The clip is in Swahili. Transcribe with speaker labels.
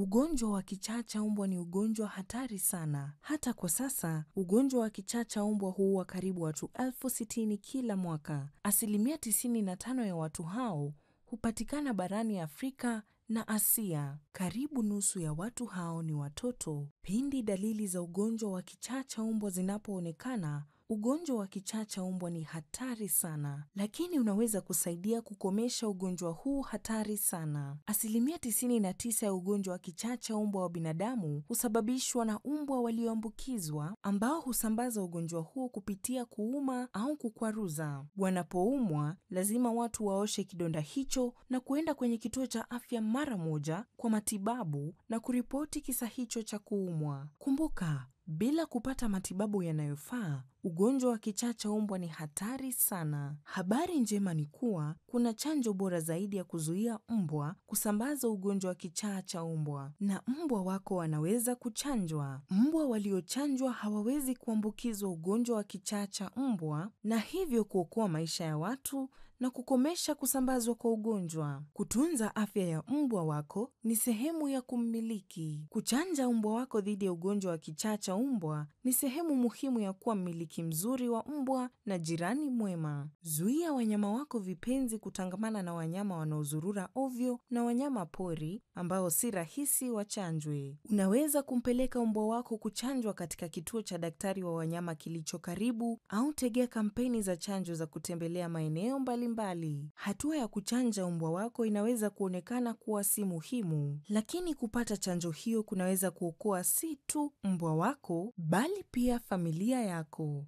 Speaker 1: Ugonjwa wa kichaa cha mbwa ni ugonjwa hatari sana. Hata kwa sasa, ugonjwa wa kichaa cha mbwa huua karibu watu elfu sitini kila mwaka. Asilimia 95 ya watu hao hupatikana barani Afrika na Asia. Karibu nusu ya watu hao ni watoto. Pindi dalili za ugonjwa wa kichaa cha mbwa zinapoonekana, Ugonjwa wa kichaa cha mbwa ni hatari sana, lakini unaweza kusaidia kukomesha ugonjwa huu hatari sana. Asilimia 99 ya ugonjwa wa kichaa cha mbwa wa binadamu husababishwa na mbwa walioambukizwa ambao husambaza ugonjwa huu kupitia kuuma au kukwaruza. Wanapoumwa, lazima watu waoshe kidonda hicho na kuenda kwenye kituo cha afya mara moja kwa matibabu na kuripoti kisa hicho cha kuumwa. Kumbuka, bila kupata matibabu yanayofaa, Ugonjwa wa kichaa cha umbwa ni hatari sana. Habari njema ni kuwa kuna chanjo bora zaidi ya kuzuia mbwa kusambaza ugonjwa wa kichaa cha umbwa na mbwa wako wanaweza kuchanjwa. Mbwa waliochanjwa hawawezi kuambukizwa ugonjwa wa kichaa cha mbwa, na hivyo kuokoa maisha ya watu na kukomesha kusambazwa kwa ugonjwa. Kutunza afya ya mbwa wako ni sehemu ya kummiliki. Kuchanja mbwa wako dhidi ya ugonjwa wa kichaa cha mbwa ni sehemu muhimu ya kuwa mmiliki rafiki mzuri wa mbwa na jirani mwema. Zuia wanyama wako vipenzi kutangamana na wanyama wanaozurura ovyo na wanyama pori ambao si rahisi wachanjwe. Unaweza kumpeleka mbwa wako kuchanjwa katika kituo cha daktari wa wanyama kilicho karibu au tegea kampeni za chanjo za kutembelea maeneo mbalimbali. Hatua ya kuchanja mbwa wako inaweza kuonekana kuwa si muhimu, lakini kupata chanjo hiyo kunaweza kuokoa si tu mbwa wako bali pia familia yako.